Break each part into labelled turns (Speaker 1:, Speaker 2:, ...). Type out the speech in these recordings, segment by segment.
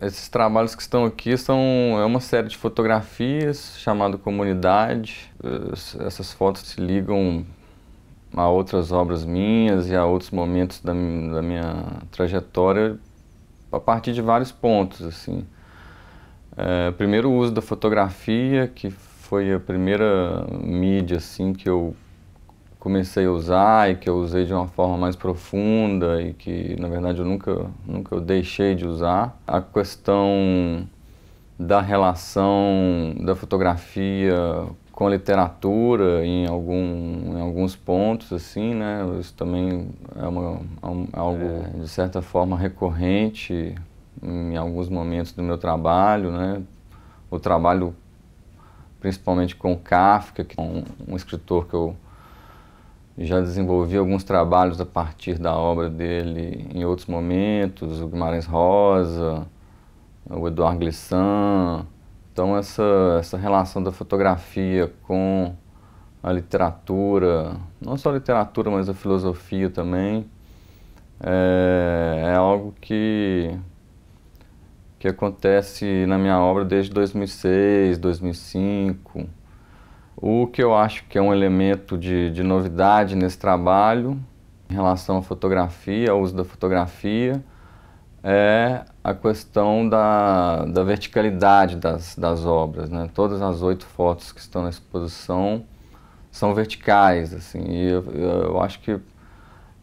Speaker 1: esses trabalhos que estão aqui são é uma série de fotografias chamado Comunidade. Essas fotos se ligam a outras obras minhas e a outros momentos da, da minha trajetória a partir de vários pontos assim. É, primeiro o uso da fotografia que foi a primeira mídia assim que eu comecei a usar e que eu usei de uma forma mais profunda e que na verdade eu nunca nunca eu deixei de usar a questão da relação da fotografia com a literatura em algum em alguns pontos assim né isso também é, uma, é, é algo é. de certa forma recorrente em alguns momentos do meu trabalho né o trabalho principalmente com Kafka que é um, um escritor que eu já desenvolvi alguns trabalhos a partir da obra dele em outros momentos, o Guimarães Rosa, o Eduardo Glissant. Então essa, essa relação da fotografia com a literatura, não só a literatura, mas a filosofia também, é, é algo que, que acontece na minha obra desde 2006, 2005. O que eu acho que é um elemento de, de novidade nesse trabalho, em relação à fotografia, ao uso da fotografia, é a questão da, da verticalidade das, das obras. Né? Todas as oito fotos que estão na exposição são verticais, assim, e eu, eu acho que,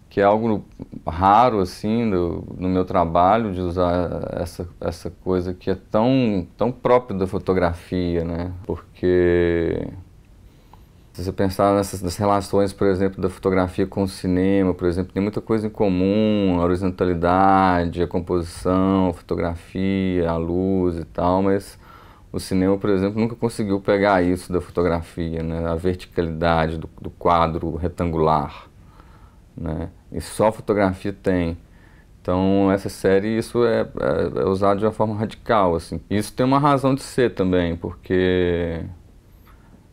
Speaker 1: que é algo raro, assim, no, no meu trabalho, de usar essa, essa coisa que é tão, tão própria da fotografia, né? Porque se você pensar nessas, relações, por exemplo, da fotografia com o cinema, por exemplo, tem muita coisa em comum, a horizontalidade, a composição, a fotografia, a luz e tal, mas o cinema, por exemplo, nunca conseguiu pegar isso da fotografia, né? a verticalidade do, do quadro retangular. Né? E só a fotografia tem. Então, essa série, isso é, é, é usado de uma forma radical. Assim. Isso tem uma razão de ser também, porque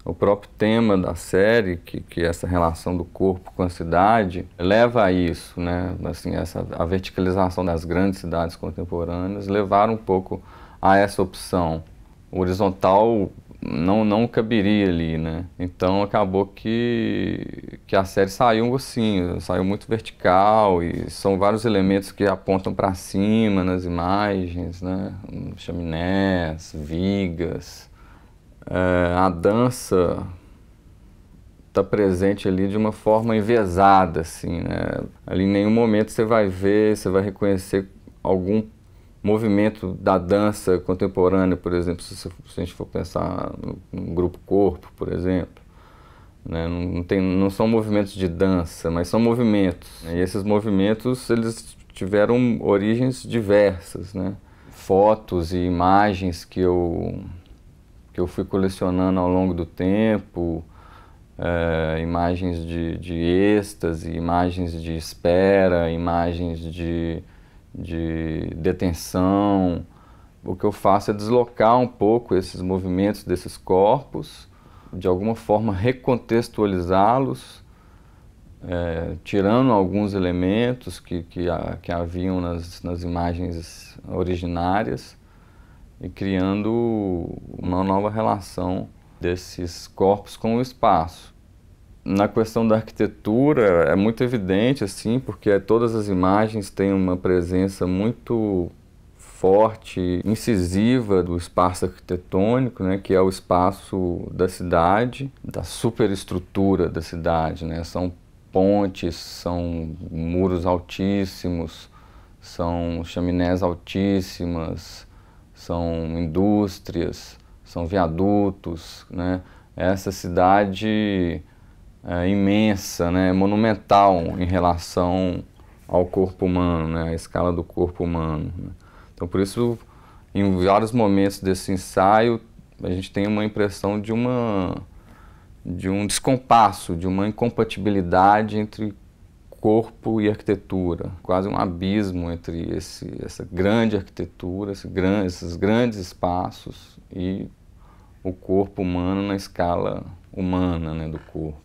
Speaker 1: o próprio tema da série, que, que essa relação do corpo com a cidade, leva a isso, né? Assim, essa, a verticalização das grandes cidades contemporâneas levaram um pouco a essa opção. O horizontal não, não caberia ali, né? Então acabou que, que a série saiu um saiu muito vertical e são vários elementos que apontam para cima nas imagens, né? Hum, chaminés, vigas, é, a dança está presente ali de uma forma envesada, assim, né? Ali em nenhum momento você vai ver, você vai reconhecer algum movimento da dança contemporânea, por exemplo, se, se a gente for pensar no, no grupo corpo, por exemplo. Né? Não, tem, não são movimentos de dança, mas são movimentos. E esses movimentos, eles tiveram origens diversas, né? Fotos e imagens que eu que eu fui colecionando ao longo do tempo, é, imagens de, de êxtase, imagens de espera, imagens de, de detenção. O que eu faço é deslocar um pouco esses movimentos desses corpos, de alguma forma recontextualizá-los, é, tirando alguns elementos que, que, que haviam nas, nas imagens originárias e criando uma nova relação desses corpos com o espaço. Na questão da arquitetura é muito evidente assim, porque todas as imagens têm uma presença muito forte, incisiva do espaço arquitetônico, né, que é o espaço da cidade, da superestrutura da cidade, né? São pontes, são muros altíssimos, são chaminés altíssimas, são indústrias, são viadutos, né? Essa cidade é, imensa, né? É monumental em relação ao corpo humano, né? A escala do corpo humano. Né? Então, por isso, em vários momentos desse ensaio, a gente tem uma impressão de uma de um descompasso, de uma incompatibilidade entre corpo e arquitetura, quase um abismo entre esse, essa grande arquitetura, esse gran, esses grandes espaços e o corpo humano na escala humana né, do corpo.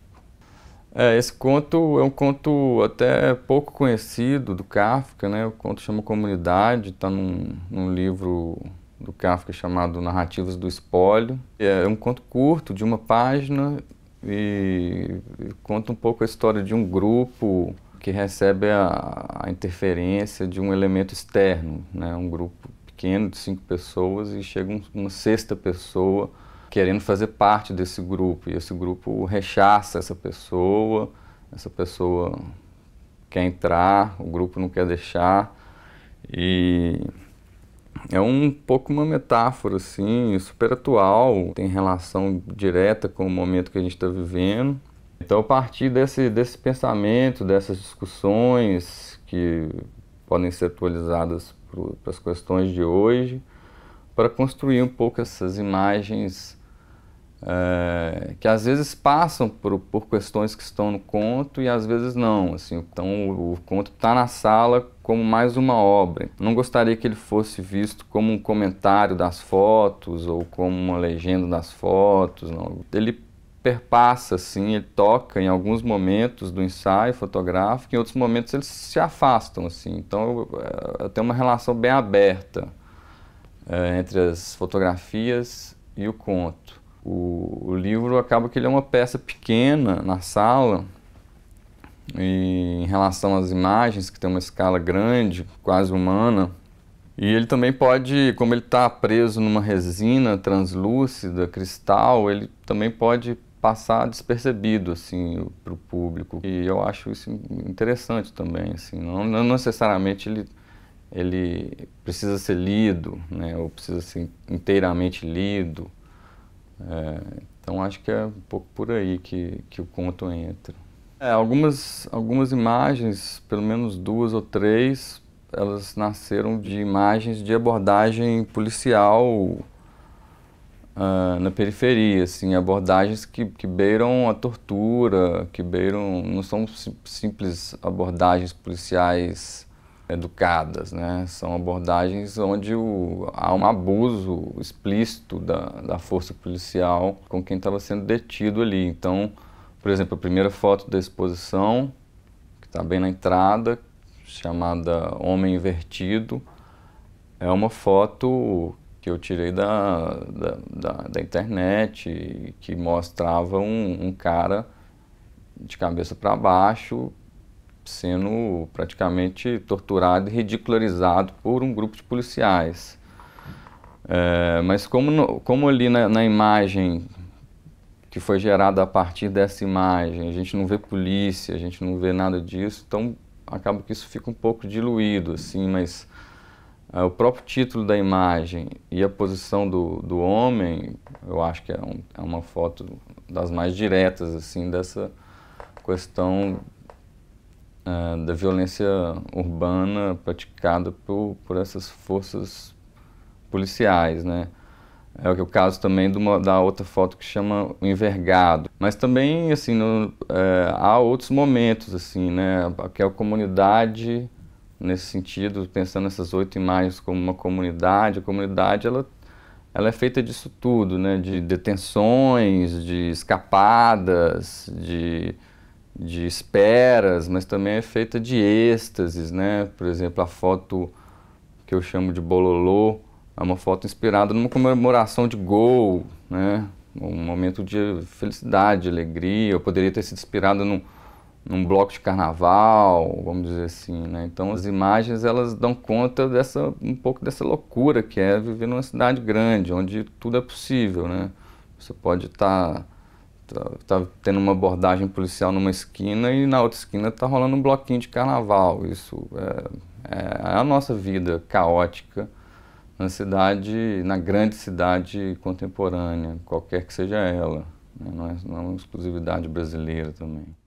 Speaker 1: É, esse conto é um conto até pouco conhecido do Kafka, né? o conto chama Comunidade, está num, num livro do Kafka chamado Narrativas do Espólio. É, é um conto curto, de uma página, e conta um pouco a história de um grupo que recebe a, a interferência de um elemento externo, né? um grupo pequeno de cinco pessoas e chega um, uma sexta pessoa querendo fazer parte desse grupo e esse grupo rechaça essa pessoa, essa pessoa quer entrar, o grupo não quer deixar e é um pouco uma metáfora assim, super atual, tem relação direta com o momento que a gente está vivendo. Então, a partir desse, desse pensamento, dessas discussões que podem ser atualizadas para as questões de hoje, para construir um pouco essas imagens é, que às vezes passam por, por, questões que estão no conto e às vezes não. Assim, então, o, o conto está na sala como mais uma obra. Não gostaria que ele fosse visto como um comentário das fotos ou como uma legenda das fotos. Não. Ele perpassa, assim, ele toca em alguns momentos do ensaio fotográfico, em outros momentos eles se afastam, assim. Então eu, eh, eu tenho uma relação bem aberta é, entre as fotografias e o conto. O, o, livro acaba que ele é uma peça pequena na sala e em relação às imagens que tem uma escala grande, quase humana. E ele também pode, como ele está preso numa resina translúcida, cristal, ele também pode passar despercebido assim para o público e eu acho isso interessante também assim não, não necessariamente ele ele precisa ser lido né ou precisa ser inteiramente lido é, então acho que é um pouco por aí que, que o conto entra é, algumas algumas imagens pelo menos duas ou três elas nasceram de imagens de abordagem policial uh, na periferia, assim, abordagens que, que beiram a tortura, que beiram, não são simples abordagens policiais educadas, né? São abordagens onde o, há um abuso explícito da, da força policial com quem estava sendo detido ali. Então, por exemplo, a primeira foto da exposição, que está bem na entrada, chamada Homem Invertido, é uma foto que eu tirei da, da, da, da internet, que mostrava um, um cara de cabeça para baixo sendo praticamente torturado e ridicularizado por um grupo de policiais. É, mas como, no, como ali na, na, imagem que foi gerada a partir dessa imagem, a gente não vê polícia, a gente não vê nada disso, então acaba que isso fica um pouco diluído, assim, mas ah, o próprio título da imagem e a posição do, do homem, eu acho que é, um, é uma foto das mais diretas, assim, dessa questão eh, da violência urbana praticada por, por essas forças policiais, né? É o caso também uma, da outra foto que chama o envergado. Mas também, assim, no, é, há outros momentos, assim, né? Que a comunidade nesse sentido, pensando nessas oito imagens como uma comunidade, a comunidade ela, ela é feita disso tudo, né? de detenções, de escapadas, de, de esperas, mas também é feita de êxtases, né? por exemplo, a foto que eu chamo de bololô, é uma foto inspirada numa comemoração de gol, né? um momento de felicidade, de alegria, eu poderia ter sido inspirado num num bloco de carnaval, vamos dizer assim, né? Então as imagens elas dão conta dessa um pouco dessa loucura que é viver numa cidade grande, onde tudo é possível, né? Você pode estar tá, tá, tá tendo uma abordagem policial numa esquina e na outra esquina está rolando um bloquinho de carnaval. Isso é, é, é a nossa vida caótica na cidade, na grande cidade contemporânea, qualquer que seja ela. Né? Não, é, não é uma exclusividade brasileira também.